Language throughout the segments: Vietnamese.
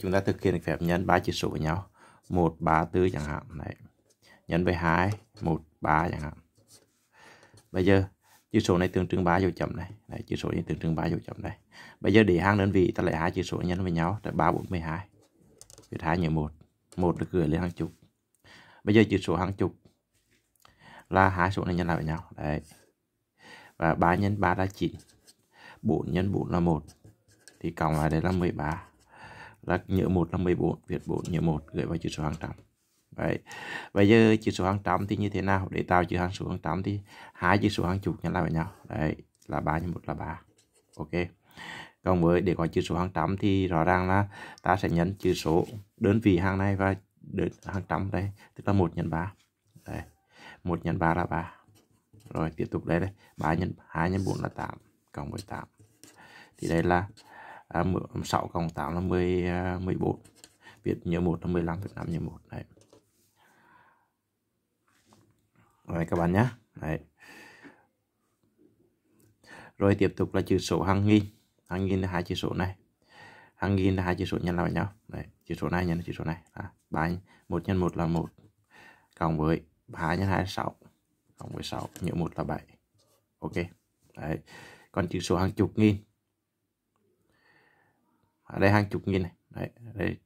chúng ta thực hiện phép nhân ba chữ số với nhau một ba tư chẳng hạn này nhân với hai một ba chẳng hạn bây giờ chữ số này tương trưng ba dấu chấm này đấy, chữ số này tương trưng ba dấu chấm này bây giờ để hàng đơn vị ta lấy hai chữ số nhân với nhau là ba bốn mươi hai viết hai nhân một một được gửi lên hàng chục bây giờ chữ số hàng chục là hai số này nhân lại với nhau đấy và 3 nhân 3 là 9 4 nhân 4 là 1 thì cộng lại đây là 13 là nhớ 1 là 14 viết 4 nhớ 1 gửi vào chữ số hàng trăm Vậy. Bây giờ chữ số hàng trăm thì như thế nào? Để tạo chữ hàng số hàng trăm thì hai chữ số hàng chục nhân lại với nhau. Đấy, là 3 nhân 1 là 3. Ok. Còn với để có chữ số hàng trăm thì rõ ràng là ta sẽ nhấn chữ số đơn vị hàng này và đơn hàng trăm đây, tức là 1 nhân 3. Đấy. 1 nhân 3 là 3. Rồi tiếp tục đây đây, 3 nhân 2 nhân 4 là 8, cộng với 8. Thì đây là à, 6 cộng 8 là 10, 14 à, viết nhớ 1 là 15 viết 5 nhớ 1 đấy rồi các bạn nhé đấy rồi tiếp tục là chữ số hàng nghìn hàng nghìn là hai chữ số này hàng nghìn là hai chữ số nhân lại với nhau đấy chữ số này nhân chữ số này à, 3 1 nhân 1 là 1 cộng với 3 nhân 2 là 6 cộng với 6 nhớ 1 là 7 ok đấy còn chữ số hàng chục nghìn ở đây hàng chục nghìn này đấy đây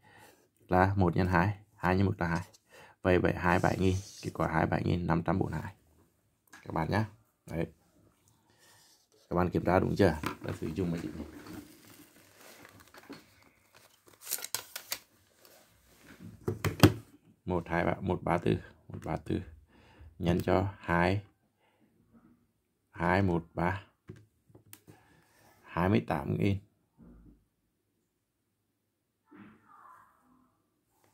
là một nhân hai hai nhân một là hai vậy vậy hai bảy nghìn kết quả hai bảy nghìn năm trăm bốn hai các bạn nhé đấy các bạn kiểm tra đúng chưa đã sử dụng máy định này một hai ba một ba tư một ba tư nhân cho hai hai một ba hai mươi tám nghìn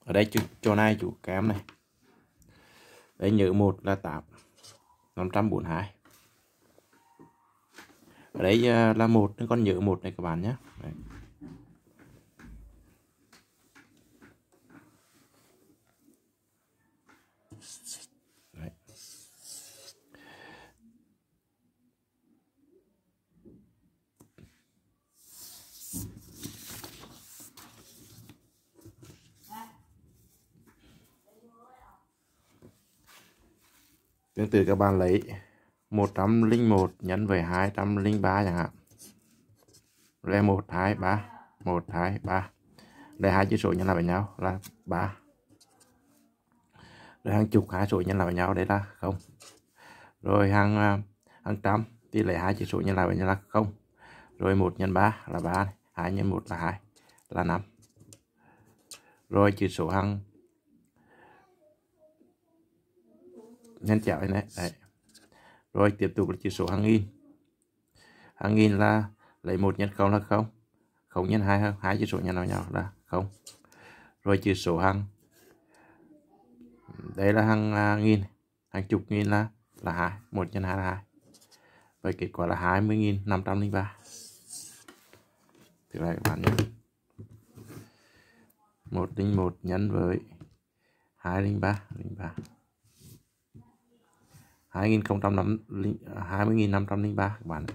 ở đây chú cho nay chú kém này đấy nhự một là tám năm trăm bốn hai ở đây à, là một con nhự một này các bạn nhé đấy. tương tự các bạn lấy 101 nhân với 203 chẳng hạn là 1 2 3 1 2 3 để hai chữ số nhân lại với nhau là 3 rồi hàng chục hai số nhân lại với nhau đấy là không rồi hàng à, hàng trăm thì lấy hai chữ số nhân lại với nhau là không rồi 1 nhân 3 là 3 2 nhân 1 là 2 là 5 rồi chữ số hàng nhân chảo này đấy. rồi tiếp tục là chữ số hàng nghìn hàng nghìn là lấy một nhân không là không không nhân hai hơn hai chữ số nhân nào nhau là không rồi chữ số hàng đây là hàng à, nghìn hàng chục nghìn là là hai một nhân hai là hai vậy kết quả là hai mươi nghìn năm trăm linh ba thứ này các bạn nhé một linh một nhân với hai linh ba linh ba 20.503 các bạn